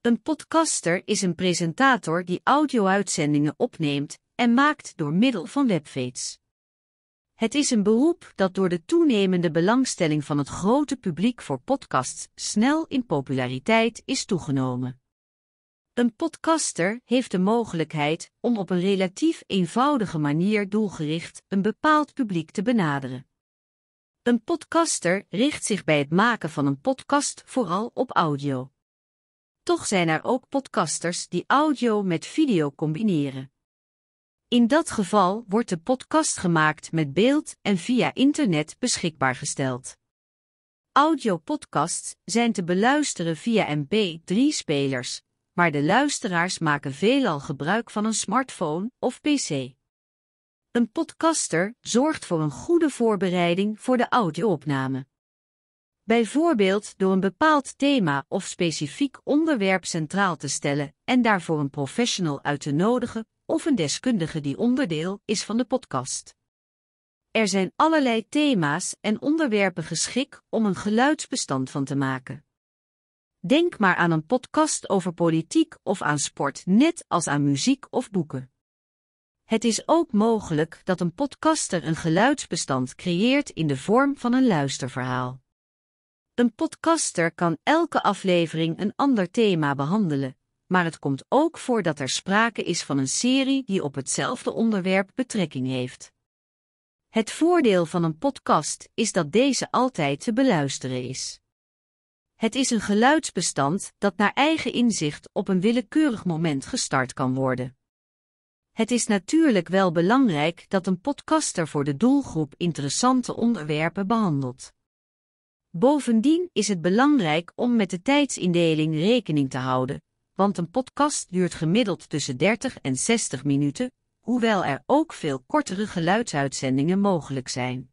Een podcaster is een presentator die audio-uitzendingen opneemt en maakt door middel van webfeeds. Het is een beroep dat door de toenemende belangstelling van het grote publiek voor podcasts snel in populariteit is toegenomen. Een podcaster heeft de mogelijkheid om op een relatief eenvoudige manier doelgericht een bepaald publiek te benaderen. Een podcaster richt zich bij het maken van een podcast vooral op audio. Toch zijn er ook podcasters die audio met video combineren. In dat geval wordt de podcast gemaakt met beeld en via internet beschikbaar gesteld. Audiopodcasts zijn te beluisteren via MP3-spelers, maar de luisteraars maken veelal gebruik van een smartphone of pc. Een podcaster zorgt voor een goede voorbereiding voor de audioopname bijvoorbeeld door een bepaald thema of specifiek onderwerp centraal te stellen en daarvoor een professional uit te nodigen of een deskundige die onderdeel is van de podcast. Er zijn allerlei thema's en onderwerpen geschikt om een geluidsbestand van te maken. Denk maar aan een podcast over politiek of aan sport, net als aan muziek of boeken. Het is ook mogelijk dat een podcaster een geluidsbestand creëert in de vorm van een luisterverhaal. Een podcaster kan elke aflevering een ander thema behandelen, maar het komt ook voor dat er sprake is van een serie die op hetzelfde onderwerp betrekking heeft. Het voordeel van een podcast is dat deze altijd te beluisteren is. Het is een geluidsbestand dat naar eigen inzicht op een willekeurig moment gestart kan worden. Het is natuurlijk wel belangrijk dat een podcaster voor de doelgroep interessante onderwerpen behandelt. Bovendien is het belangrijk om met de tijdsindeling rekening te houden, want een podcast duurt gemiddeld tussen 30 en 60 minuten, hoewel er ook veel kortere geluidsuitzendingen mogelijk zijn.